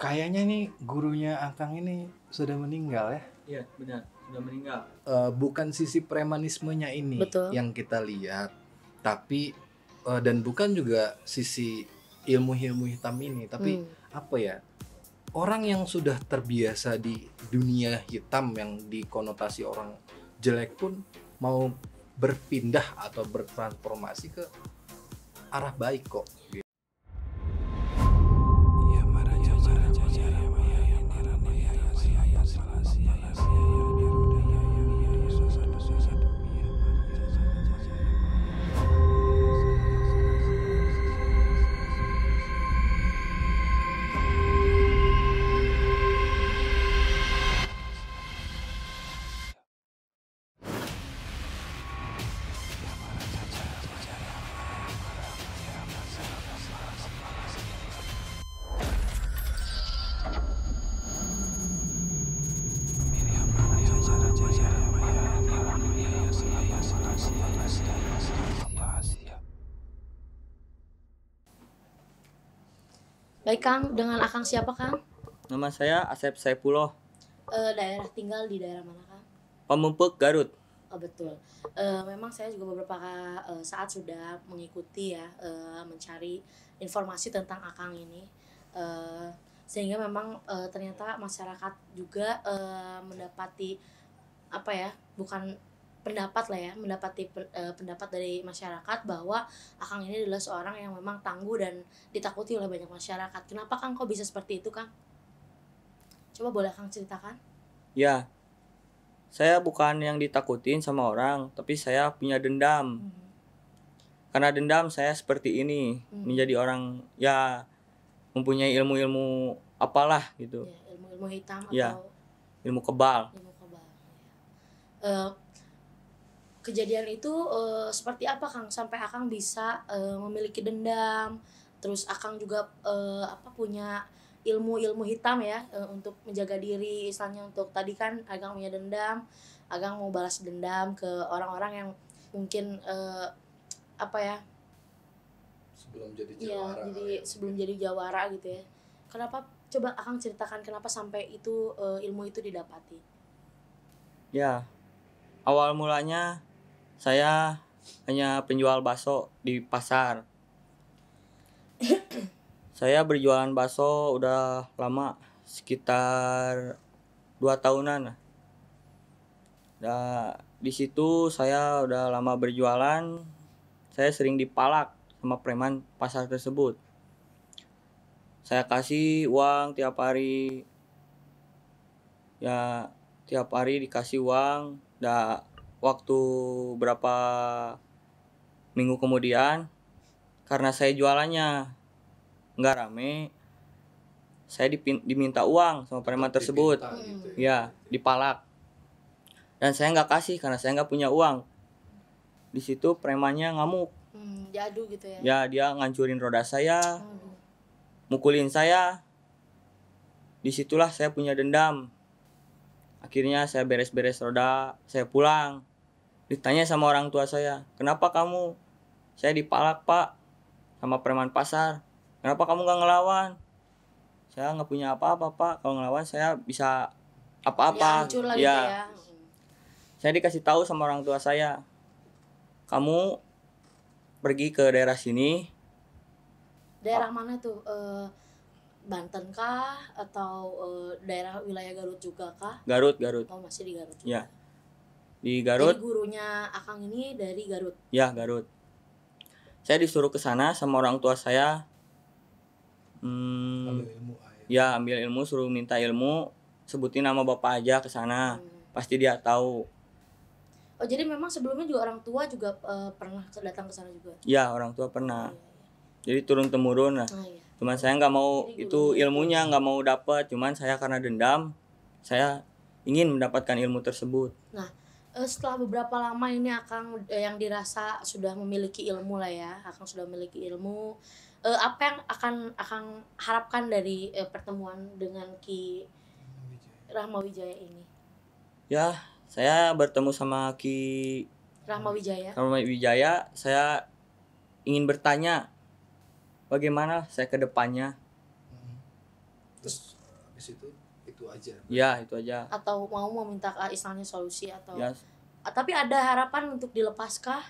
kayaknya nih gurunya Akang ini sudah meninggal ya? Iya benar sudah meninggal. Uh, bukan sisi premanismenya ini Betul. yang kita lihat, tapi uh, dan bukan juga sisi ilmu-ilmu hitam ini, tapi hmm. apa ya? Orang yang sudah terbiasa di dunia hitam yang dikonotasi orang jelek pun mau berpindah atau bertransformasi ke arah baik kok. Baik eh, Kang, dengan Akang siapa Kang? Nama saya Asep Saipulo E, eh, daerah tinggal di daerah mana Kang? Pemumpuk Garut. Oh, betul. E, memang saya juga beberapa saat sudah mengikuti ya e, mencari informasi tentang Akang ini. E, sehingga memang e, ternyata masyarakat juga e, mendapati apa ya bukan pendapat lah ya mendapati uh, eh, pendapat dari masyarakat bahwa Akang ini adalah seorang yang memang tangguh dan ditakuti oleh banyak masyarakat. Kenapa Kang kok bisa seperti itu Kang? Coba boleh Kang ceritakan? Ya, saya bukan yang ditakutin sama orang, tapi saya punya dendam. Hmm. Karena dendam saya seperti ini hmm. menjadi orang ya mempunyai ilmu-ilmu apalah gitu. Ya, ilmu-ilmu hitam ya. atau ilmu kebal. Ilmu kebal. Uh, kejadian itu uh, seperti apa Kang sampai Akang bisa uh, memiliki dendam terus Akang juga uh, apa punya ilmu-ilmu hitam ya uh, untuk menjaga diri misalnya untuk tadi kan Agang punya dendam Agang mau balas dendam ke orang-orang yang mungkin uh, apa ya sebelum jadi iya, jawara ya, jadi sebelum jadi jawara gitu ya kenapa coba Akang ceritakan kenapa sampai itu uh, ilmu itu didapati ya awal mulanya saya hanya penjual bakso di pasar. saya berjualan bakso udah lama, sekitar dua tahunan. Nah, di situ saya udah lama berjualan. Saya sering dipalak sama preman pasar tersebut. Saya kasih uang tiap hari. Ya, tiap hari dikasih uang. Dah waktu berapa minggu kemudian karena saya jualannya nggak rame saya dipin, diminta uang sama preman tersebut gitu ya. Gitu ya, gitu ya. Iya, dipalak dan saya nggak kasih karena saya nggak punya uang di situ premannya ngamuk hmm, gitu ya ya dia ngancurin roda saya hmm. mukulin saya disitulah saya punya dendam akhirnya saya beres-beres roda saya pulang ditanya sama orang tua saya kenapa kamu saya dipalak pak sama preman pasar kenapa kamu nggak ngelawan saya nggak punya apa-apa pak kalau ngelawan saya bisa apa-apa ya, ya. Gitu ya saya dikasih tahu sama orang tua saya kamu pergi ke daerah sini daerah mana tuh e, Banten kah atau e, daerah wilayah Garut juga kah Garut Garut oh masih di Garut juga. ya di Garut. Jadi gurunya Akang ini dari Garut. Ya, Garut. Saya disuruh ke sana sama orang tua saya. Hmm, ambil ilmu. Ah, ya. ya, ambil ilmu, suruh minta ilmu, sebutin nama bapak aja ke sana. Hmm. Pasti dia tahu. Oh, jadi memang sebelumnya juga orang tua juga uh, pernah datang ke sana juga. Ya, orang tua pernah. Oh, iya, iya, Jadi turun temurun lah. Oh, iya. Cuman saya nggak mau jadi itu ilmunya nggak mau dapat, cuman saya karena dendam, saya ingin mendapatkan ilmu tersebut. Nah, Eh, setelah beberapa lama ini Akang eh, yang dirasa sudah memiliki ilmu lah ya, Akang sudah memiliki ilmu. Eh, apa yang akan akan harapkan dari pertemuan dengan Ki Rahmawijaya ini? Ya, saya bertemu sama Ki Rahmawijaya. Rahmawijaya, saya ingin bertanya bagaimana saya kedepannya hmm. Terus habis itu aja ya itu aja atau mau meminta ke istilahnya solusi atau yes. Ya. tapi ada harapan untuk dilepaskah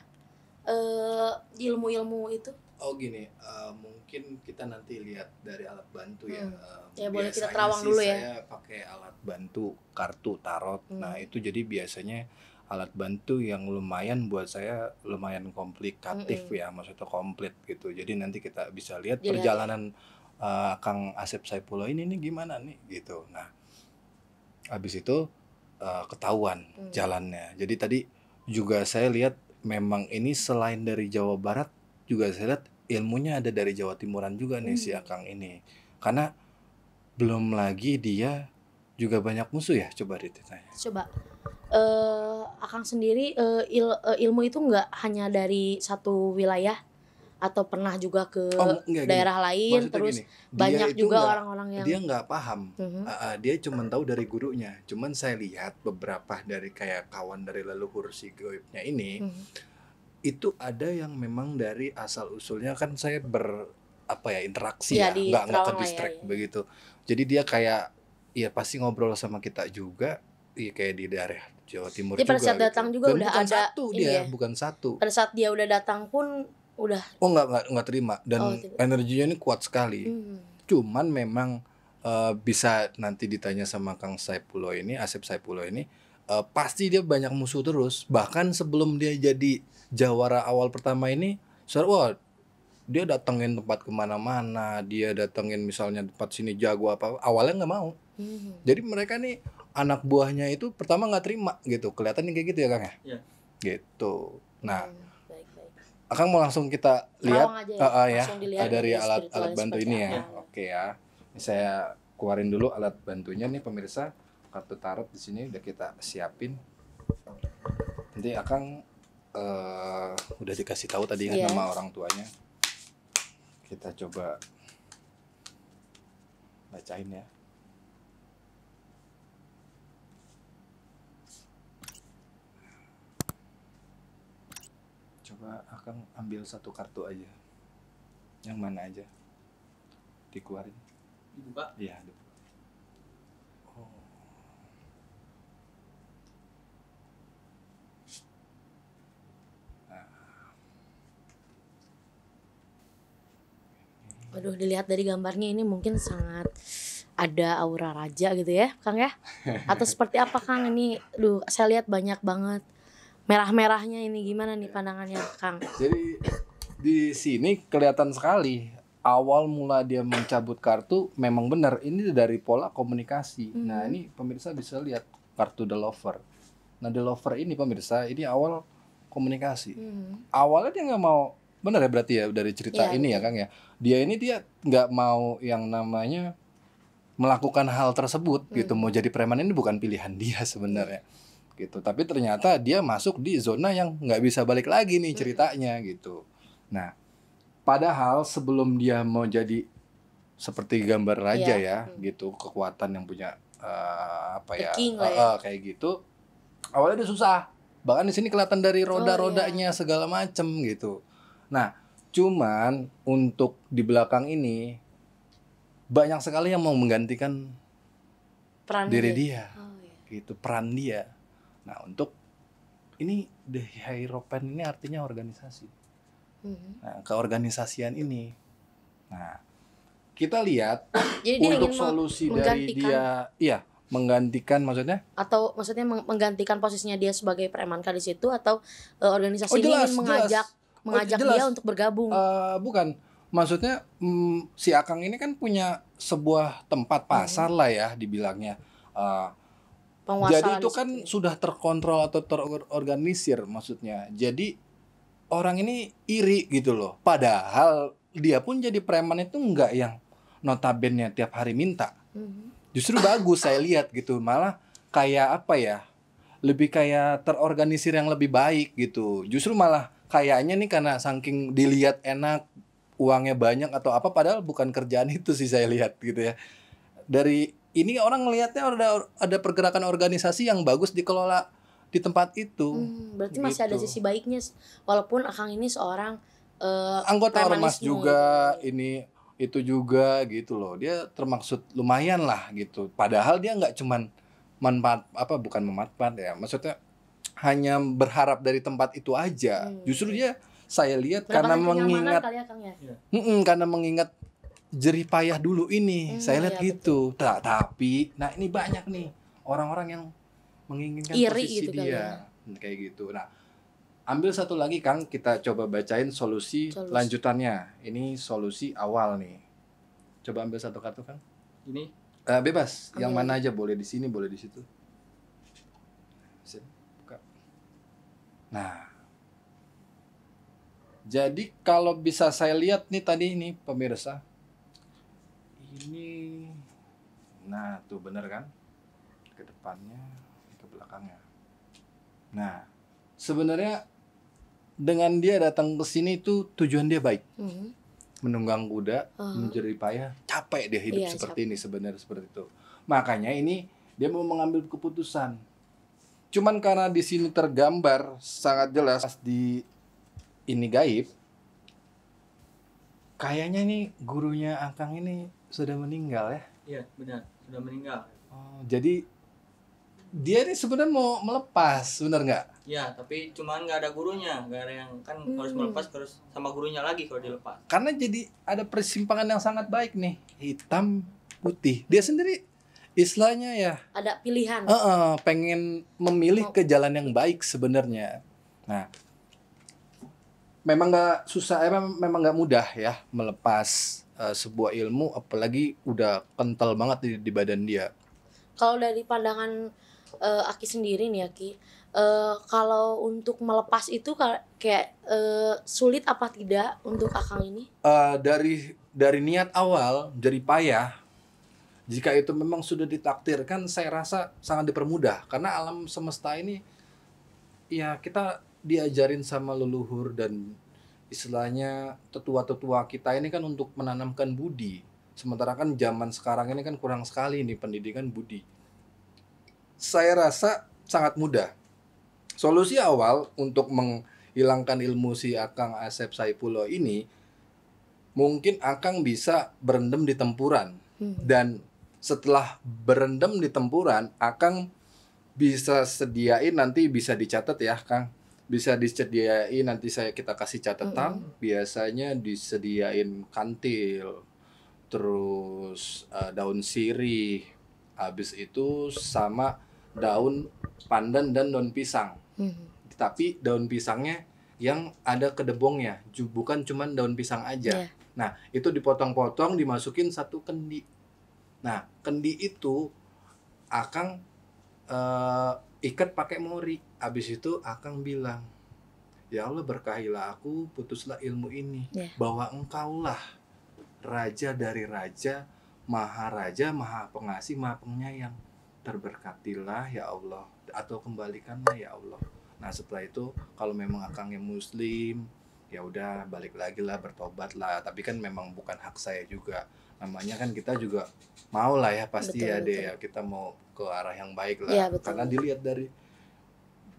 eh ilmu-ilmu itu oh gini uh, mungkin kita nanti lihat dari alat bantu ya hmm. Eh, ya boleh kita terawang dulu ya saya pakai alat bantu kartu tarot hmm. nah itu jadi biasanya alat bantu yang lumayan buat saya lumayan komplikatif -hmm. ya maksudnya komplit gitu jadi nanti kita bisa lihat ya. perjalanan uh, Kang Asep Saipulo ini nih gimana nih gitu nah habis itu uh, ketahuan hmm. jalannya. Jadi tadi juga saya lihat memang ini selain dari Jawa Barat juga saya lihat ilmunya ada dari Jawa Timuran juga nih hmm. si Akang ini. Karena belum lagi dia juga banyak musuh ya coba ditanya. Coba uh, Akang sendiri uh, il, uh, ilmu itu nggak hanya dari satu wilayah atau pernah juga ke oh, enggak, daerah gini. lain Maksudnya terus gini, banyak juga orang-orang yang dia nggak paham uh -huh. uh, dia cuma tahu dari gurunya cuman saya lihat beberapa dari kayak kawan dari leluhur si goibnya ini uh mhm. -huh. itu ada yang memang dari asal usulnya kan saya ber apa ya interaksi iya, ya, ya. nggak nggak ke ya, ya. begitu jadi dia kayak ya pasti ngobrol sama kita juga ya kayak di daerah Jawa Timur jadi pada saat datang gitu. juga Dan udah bukan ada satu dia iya. bukan satu pada saat dia udah datang pun udah oh nggak nggak terima dan oh, energinya ini kuat sekali hmm. cuman memang uh, bisa nanti ditanya sama Kang Saipulo ini Asep Saipulo ini uh, pasti dia banyak musuh terus bahkan sebelum dia jadi jawara awal pertama ini sir wah dia datengin tempat kemana-mana dia datengin misalnya tempat sini jago apa awalnya nggak mau hmm. jadi mereka nih anak buahnya itu pertama nggak terima gitu kelihatan kayak gitu ya kang ya, yeah. gitu nah hmm akan mau langsung kita lihat aja ya, uh, uh, ya. Dilihat dari alat alat bantu ini ya. ya. Oke ya. Ini saya keluarin dulu alat bantunya nih pemirsa. Kartu tarot di sini udah kita siapin. Nanti akan uh, eh, udah dikasih tahu tadi kan yeah. nama orang tuanya. Kita coba bacain ya. coba akan ambil satu kartu aja yang mana aja dikeluarin dibuka iya dibuka oh Waduh, nah. dilihat dari gambarnya ini mungkin sangat ada aura raja gitu ya, Kang ya? Atau seperti apa Kang ini? Duh, saya lihat banyak banget merah-merahnya ini gimana nih iya. pandangannya Kang? Jadi di sini kelihatan sekali awal mula dia mencabut kartu memang benar ini dari pola komunikasi. Hmm. Nah, ini pemirsa bisa lihat kartu The Lover. Nah, The Lover ini pemirsa ini awal komunikasi. Hmm. Awalnya dia nggak mau benar ya berarti ya dari cerita ya, ini ya iya. Kang ya. Dia ini dia nggak mau yang namanya melakukan hal tersebut gitu, hmm. gitu mau jadi preman ini bukan pilihan dia sebenarnya. Hmm gitu tapi ternyata dia masuk di zona yang nggak bisa balik lagi nih ceritanya gitu nah padahal sebelum dia mau jadi seperti gambar raja yeah. ya gitu kekuatan yang punya uh, apa ya, King, uh, ya. kayak gitu awalnya dia susah bahkan di sini kelihatan dari oh, roda-rodanya iya. segala macem gitu nah cuman untuk di belakang ini banyak sekali yang mau menggantikan peran diri dia, dia. Oh, yeah. gitu peran dia Nah untuk ini the hieropen ini artinya organisasi. Hmm. Nah keorganisasian ini, nah kita lihat Jadi untuk solusi dari dia, iya menggantikan maksudnya? Atau maksudnya menggantikan posisinya dia sebagai preman di situ atau uh, organisasi oh, jelas, ini ingin mengajak jelas. Oh, mengajak oh, dia untuk bergabung? Uh, bukan, maksudnya mm, si Akang ini kan punya sebuah tempat hmm. pasar hmm. lah ya dibilangnya. Uh, penguasaan jadi itu kan itu. sudah terkontrol atau terorganisir maksudnya jadi orang ini iri gitu loh padahal dia pun jadi preman itu enggak yang notabene tiap hari minta mhm. justru bagus saya lihat gitu malah kayak apa ya lebih kayak terorganisir yang lebih baik gitu justru malah kayaknya nih karena saking dilihat enak uangnya banyak atau apa padahal bukan kerjaan itu sih saya lihat gitu ya dari ini orang ngelihatnya ada ada pergerakan organisasi yang bagus dikelola di tempat itu. Hmm, berarti gitu. masih ada gitu. sisi baiknya walaupun Akang ini seorang uh, anggota ormas juga ya. ini itu juga gitu loh. Dia termaksud lumayan lah gitu. Padahal dia nggak cuman manfaat apa bukan memanfaat ya. Maksudnya hanya berharap dari tempat itu aja. Hmm. Justru dia saya lihat Berapa karena mengingat kali ya, Kang, ya? Mm -mm, karena mengingat jerih payah dulu ini. Hmm, saya lihat iya, gitu. Betul. Nah, tapi nah ini banyak nih orang-orang yang menginginkan Iri posisi gitu dia kan. kayak gitu. Nah, ambil satu lagi Kang, kita coba bacain solusi, solusi lanjutannya. Ini solusi awal nih. Coba ambil satu kartu Kang. Ini uh, bebas, ambil yang mana aja boleh di sini, boleh di situ. Nah, jadi kalau bisa saya lihat nih tadi ini pemirsa, Nah, tuh bener kan? Ke depannya, ke belakangnya. Nah, sebenarnya dengan dia datang ke sini itu tujuan dia baik. Mm-hmm. Menunggang kuda, uh-huh. menjadi payah, capek dia hidup iya, seperti capek. ini sebenarnya seperti itu. Makanya ini dia mau mengambil keputusan. Cuman karena di sini tergambar sangat jelas di ini gaib, kayaknya nih gurunya Akang ini sudah meninggal ya. Iya, benar sudah meninggal oh, jadi dia ini sebenarnya mau melepas benar nggak ya tapi cuma nggak ada gurunya nggak ada yang kan hmm. harus melepas terus sama gurunya lagi kalau dilepas karena jadi ada persimpangan yang sangat baik nih hitam putih dia sendiri istilahnya ya ada pilihan uh -uh, pengen memilih ke jalan yang baik sebenarnya nah memang gak susah eh, emang memang nggak mudah ya melepas uh, sebuah ilmu apalagi udah kental banget di, di badan dia kalau dari pandangan uh, Aki sendiri nih Aki uh, kalau untuk melepas itu kayak uh, sulit apa tidak untuk akang ini uh, dari dari niat awal dari payah jika itu memang sudah ditakdirkan saya rasa sangat dipermudah karena alam semesta ini ya kita diajarin sama leluhur dan istilahnya tetua-tetua kita ini kan untuk menanamkan budi. Sementara kan zaman sekarang ini kan kurang sekali nih pendidikan budi. Saya rasa sangat mudah. Solusi awal untuk menghilangkan ilmu si Akang Asep Saipulo ini mungkin Akang bisa berendam di tempuran. Hmm. Dan setelah berendam di tempuran, Akang bisa sediain nanti bisa dicatat ya Kang bisa disediain nanti saya kita kasih catatan mm-hmm. biasanya disediain kantil terus uh, daun sirih habis itu sama daun pandan dan daun pisang mm-hmm. tapi daun pisangnya yang ada kedebongnya bukan cuman daun pisang aja yeah. nah itu dipotong-potong dimasukin satu kendi nah kendi itu akan uh, ikat pakai mori abis itu Akang bilang, Ya Allah berkahilah aku, putuslah ilmu ini. Yeah. Bahwa engkaulah raja dari raja, maha raja, maha pengasih, maha penyayang. Terberkatilah ya Allah, atau kembalikanlah ya Allah. Nah setelah itu kalau memang Akang yang muslim, ya udah balik lagi lah bertobat lah tapi kan memang bukan hak saya juga namanya kan kita juga mau lah ya pasti ya, betul, ya deh ya kita mau ke arah yang baik lah ya, karena dilihat dari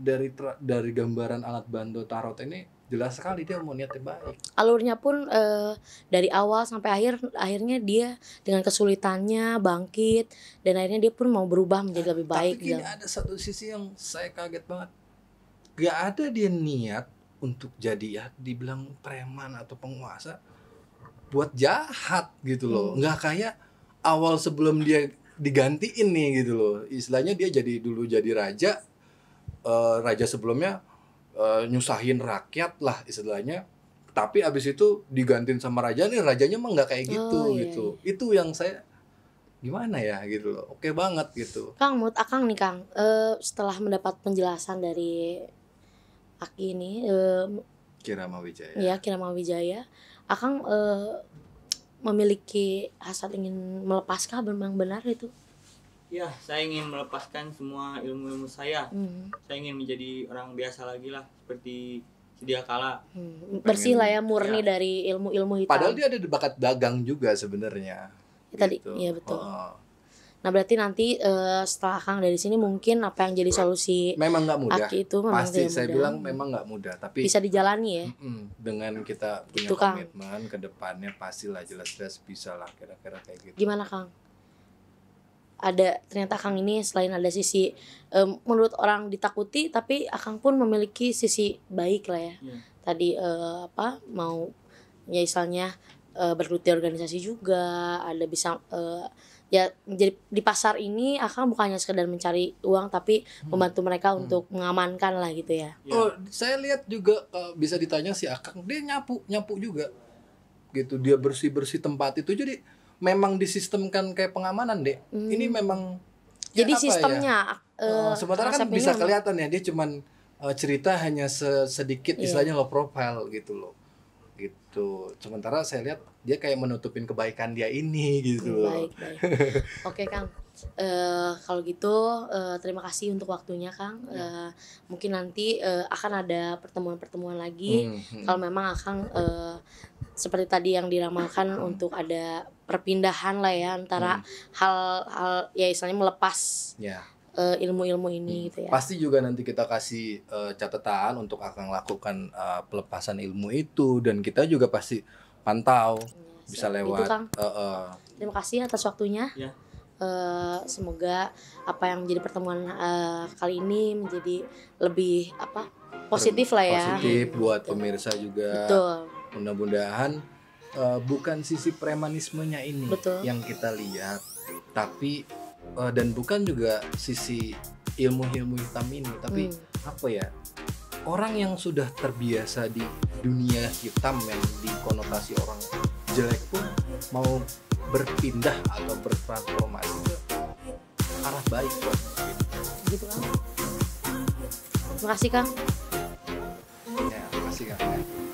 dari dari gambaran alat bantu tarot ini jelas sekali dia mau niatnya baik. Alurnya pun uh, dari awal sampai akhir akhirnya dia dengan kesulitannya bangkit dan akhirnya dia pun mau berubah menjadi lebih baik. Tapi gini, ya. ada satu sisi yang saya kaget banget. Gak ada dia niat untuk jadi ya dibilang preman atau penguasa buat jahat gitu loh. Hmm. Nggak Gak kayak awal sebelum dia digantiin nih gitu loh. Istilahnya dia jadi dulu jadi raja Eh, raja sebelumnya uh, nyusahin rakyat lah istilahnya tapi abis itu digantin sama raja nih rajanya mah nggak kayak gitu oh, iya. gitu iya. itu yang saya gimana ya gitu loh oke okay banget gitu kang Mut, akang nih kang uh, setelah mendapat penjelasan dari aki ini uh, Kirama Wijaya ya Kirama Wijaya akang uh, memiliki hasrat ingin melepaskah memang benar itu ya saya ingin melepaskan semua ilmu-ilmu saya hmm. saya ingin menjadi orang biasa lagi lah seperti sedia kala hmm. bersih lah ya murni ya. dari ilmu-ilmu itu. padahal dia ada bakat dagang juga sebenarnya ya, tadi gitu. iya betul oh. Nah berarti nanti uh, setelah Kang dari sini mungkin apa yang jadi solusi memang nggak mudah. Aki itu memang pasti saya mudah. bilang memang nggak mudah tapi bisa dijalani ya. dengan kita punya gitu, komitmen ke depannya pastilah jelas-jelas bisa lah kira-kira kayak gitu. Gimana Kang? ada ternyata Kang ini selain ada sisi um, menurut orang ditakuti tapi Akang pun memiliki sisi baik lah ya. Yeah. Tadi uh, apa mau ya misalnya uh, eh, bergelut organisasi juga, ada bisa uh, ya jadi di pasar ini Akang bukannya sekedar mencari uang tapi hmm. membantu mereka hmm. untuk mengamankan lah gitu ya. Yeah. Oh, saya lihat juga uh, bisa ditanya si Akang dia nyapu, nyapu juga. Gitu dia bersih-bersih tempat itu jadi memang disistemkan kayak pengamanan deh hmm. ini memang ya jadi ya? sistemnya ya? uh, sementara kan bisa kelihatan ya dia cuman uh, cerita hanya sedikit yeah. istilahnya lo profile gitu loh gitu sementara saya lihat dia kayak menutupin kebaikan dia ini gitu baik baik oke kang uh, kalau gitu uh, terima kasih untuk waktunya kang uh, mungkin nanti uh, akan ada pertemuan pertemuan lagi hmm, hmm. kalau memang akan uh, seperti tadi yang diramalkan hmm. untuk ada perpindahan lah ya antara hal-hal hmm. ya istilahnya melepas ilmu ya. eh, ilmu-ilmu uh, ini hmm. gitu ya. Pasti juga nanti kita kasih uh, catatan untuk akan lakukan uh, pelepasan ilmu itu dan kita juga pasti pantau ya, bisa lewat. Itu, Uh, uh, Terima kasih atas waktunya. Yeah. Ya. Uh, semoga apa yang menjadi pertemuan uh, kali ini menjadi lebih apa positif lah ya. Positif buat gitu. pemirsa juga. Betul mudah-mudahan uh, bukan sisi premanismenya ini Betul. yang kita lihat tapi uh, dan bukan juga sisi ilmu-ilmu hitam ini tapi hmm. apa ya orang yang sudah terbiasa di dunia hitam yang dikonotasi orang jelek pun mau berpindah atau bertransformasi ke arah baik kok. gitu kan terima kasih kang ya terima kasih kang